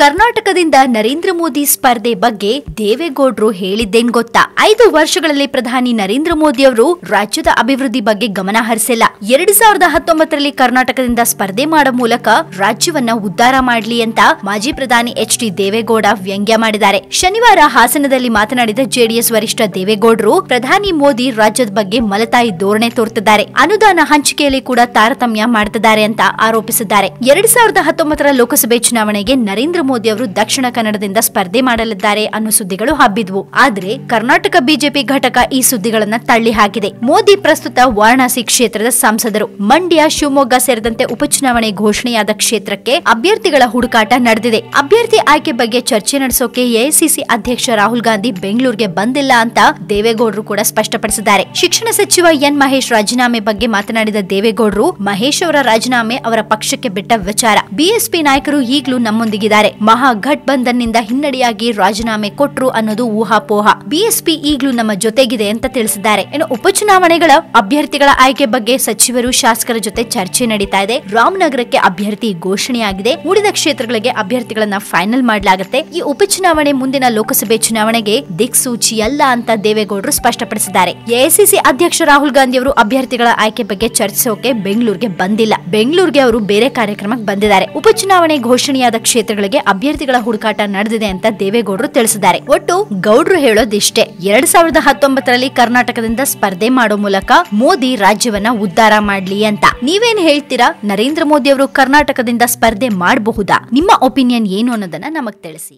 ಕರ್ನಾಟಕದಿಂದ ನರೇಂದ್ರ ಮೋದಿ ಸ್ಪರ್ಧೆ ಬಗ್ಗೆ ದೇವೇಗೌಡರು ಹೇಳಿದ್ದೇನ್ ಗೊತ್ತಾ ಐದು ವರ್ಷಗಳಲ್ಲಿ ಪ್ರಧಾನಿ ನರೇಂದ್ರ ಮೋದಿ ಅವರು ರಾಜ್ಯದ ಅಭಿವೃದ್ಧಿ ಬಗ್ಗೆ ಗಮನ ಹರಿಸಿಲ್ಲ ಎರಡ್ ಸಾವಿರದ ಹತ್ತೊಂಬತ್ತರಲ್ಲಿ ಕರ್ನಾಟಕದಿಂದ ಸ್ಪರ್ಧೆ ಮಾಡೋ ಮೂಲಕ ರಾಜ್ಯವನ್ನ ಉದ್ಧಾರ ಮಾಡಲಿ ಅಂತ ಮಾಜಿ ಪ್ರಧಾನಿ ಎಚ್ ಡಿ ದೇವೇಗೌಡ ವ್ಯಂಗ್ಯ ಮಾಡಿದ್ದಾರೆ ಶನಿವಾರ ಹಾಸನದಲ್ಲಿ ಮಾತನಾಡಿದ ಜೆಡಿಎಸ್ ವರಿಷ್ಠ ದೇವೇಗೌಡರು ಪ್ರಧಾನಿ ಮೋದಿ ರಾಜ್ಯದ ಬಗ್ಗೆ ಮಲತಾಯಿ ಧೋರಣೆ ತೋರ್ತಿದ್ದಾರೆ ಅನುದಾನ ಹಂಚಿಕೆಯಲ್ಲಿ ಕೂಡ ತಾರತಮ್ಯ ಮಾಡ್ತಿದ್ದಾರೆ ಅಂತ ಆರೋಪಿಸಿದ್ದಾರೆ ಎರಡ್ ಸಾವಿರದ ಹತ್ತೊಂಬತ್ತರ ಲೋಕಸಭೆ ಚುನಾವಣೆಗೆ ನರೇಂದ್ರ ಮೋದಿ ಅವರು ದಕ್ಷಿಣ ಕನ್ನಡದಿಂದ ಸ್ಪರ್ಧೆ ಮಾಡಲಿದ್ದಾರೆ ಅನ್ನೋ ಸುದ್ದಿಗಳು ಹಬ್ಬಿದ್ವು ಆದರೆ ಕರ್ನಾಟಕ ಕರ್ನಾಟಕ ಬಿಜೆಪಿ ಘಟಕ ಈ ಸುದ್ದಿಗಳನ್ನ ತಳ್ಳಿ ಹಾಕಿದೆ ಮೋದಿ ಪ್ರಸ್ತುತ ವಾರಣಾಸಿ ಕ್ಷೇತ್ರದ ಸಂಸದರು ಮಂಡ್ಯ ಶಿವಮೊಗ್ಗ ಸೇರಿದಂತೆ ಉಪಚುನಾವಣೆ ಘೋಷಣೆಯಾದ ಕ್ಷೇತ್ರಕ್ಕೆ ಅಭ್ಯರ್ಥಿಗಳ ಹುಡುಕಾಟ ನಡೆದಿದೆ ಅಭ್ಯರ್ಥಿ ಆಯ್ಕೆ ಬಗ್ಗೆ ಚರ್ಚೆ ನಡೆಸೋಕೆ ಎಐಸಿಸಿ ಅಧ್ಯಕ್ಷ ರಾಹುಲ್ ಗಾಂಧಿ ಬೆಂಗಳೂರಿಗೆ ಬಂದಿಲ್ಲ ಅಂತ ದೇವೇಗೌಡರು ಕೂಡ ಸ್ಪಷ್ಟಪಡಿಸಿದ್ದಾರೆ ಶಿಕ್ಷಣ ಸಚಿವ ಎನ್ ಮಹೇಶ್ ರಾಜೀನಾಮೆ ಬಗ್ಗೆ ಮಾತನಾಡಿದ ದೇವೇಗೌಡರು ಮಹೇಶ್ ಅವರ ರಾಜೀನಾಮೆ ಅವರ ಪಕ್ಷಕ್ಕೆ ಬಿಟ್ಟ ವಿಚಾರ ಬಿಎಸ್ಪಿ ನಾಯಕರು ಈಗಲೂ ನಮ್ಮೊಂದಿಗಿದ್ದಾರೆ ನಿಂದ ಹಿನ್ನಡೆಯಾಗಿ ರಾಜೀನಾಮೆ ಕೊಟ್ರು ಅನ್ನೋದು ಊಹಾಪೋಹ ಬಿಎಸ್ಪಿ ಈಗಲೂ ನಮ್ಮ ಜೊತೆಗಿದೆ ಅಂತ ತಿಳಿಸಿದ್ದಾರೆ ಇನ್ನು ಉಪಚುನಾವಣೆಗಳ ಅಭ್ಯರ್ಥಿಗಳ ಆಯ್ಕೆ ಬಗ್ಗೆ ಸಚಿವರು ಶಾಸಕರ ಜೊತೆ ಚರ್ಚೆ ನಡೀತಾ ಇದೆ ರಾಮನಗರಕ್ಕೆ ಅಭ್ಯರ್ಥಿ ಘೋಷಣೆಯಾಗಿದೆ ಉಳಿದ ಕ್ಷೇತ್ರಗಳಿಗೆ ಅಭ್ಯರ್ಥಿಗಳನ್ನ ಫೈನಲ್ ಮಾಡಲಾಗುತ್ತೆ ಈ ಉಪಚುನಾವಣೆ ಮುಂದಿನ ಲೋಕಸಭೆ ಚುನಾವಣೆಗೆ ದಿಕ್ಸೂಚಿ ಅಲ್ಲ ಅಂತ ದೇವೇಗೌಡರು ಸ್ಪಷ್ಟಪಡಿಸಿದ್ದಾರೆ ಎಐಸಿಸಿ ಅಧ್ಯಕ್ಷ ರಾಹುಲ್ ಗಾಂಧಿ ಅವರು ಅಭ್ಯರ್ಥಿಗಳ ಆಯ್ಕೆ ಬಗ್ಗೆ ಚರ್ಚಿಸೋಕೆ ಬೆಂಗಳೂರಿಗೆ ಬಂದಿಲ್ಲ ಬೆಂಗಳೂರಿಗೆ ಅವರು ಬೇರೆ ಕಾರ್ಯಕ್ರಮಕ್ಕೆ ಬಂದಿದ್ದಾರೆ ಉಪಚುನಾವಣೆ ಘೋಷಣೆಯಾದ ಕ್ಷೇತ್ರಗಳಿಗೆ ಅಭ್ಯರ್ಥಿಗಳ ಹುಡುಕಾಟ ನಡೆದಿದೆ ಅಂತ ದೇವೇಗೌಡರು ತಿಳಿಸಿದ್ದಾರೆ ಒಟ್ಟು ಗೌಡ್ರು ಹೇಳೋದಿಷ್ಟೇ ಎರಡ್ ಸಾವಿರದ ಹತ್ತೊಂಬತ್ತರಲ್ಲಿ ಕರ್ನಾಟಕದಿಂದ ಸ್ಪರ್ಧೆ ಮಾಡೋ ಮೂಲಕ ಮೋದಿ ರಾಜ್ಯವನ್ನ ಉದ್ಧಾರ ಮಾಡ್ಲಿ ಅಂತ ನೀವೇನ್ ಹೇಳ್ತೀರಾ ನರೇಂದ್ರ ಮೋದಿ ಅವರು ಕರ್ನಾಟಕದಿಂದ ಸ್ಪರ್ಧೆ ಮಾಡಬಹುದಾ ನಿಮ್ಮ ಒಪಿನಿಯನ್ ಏನು ಅನ್ನೋದನ್ನ ನಮಗ್ ತಿಳಿಸಿ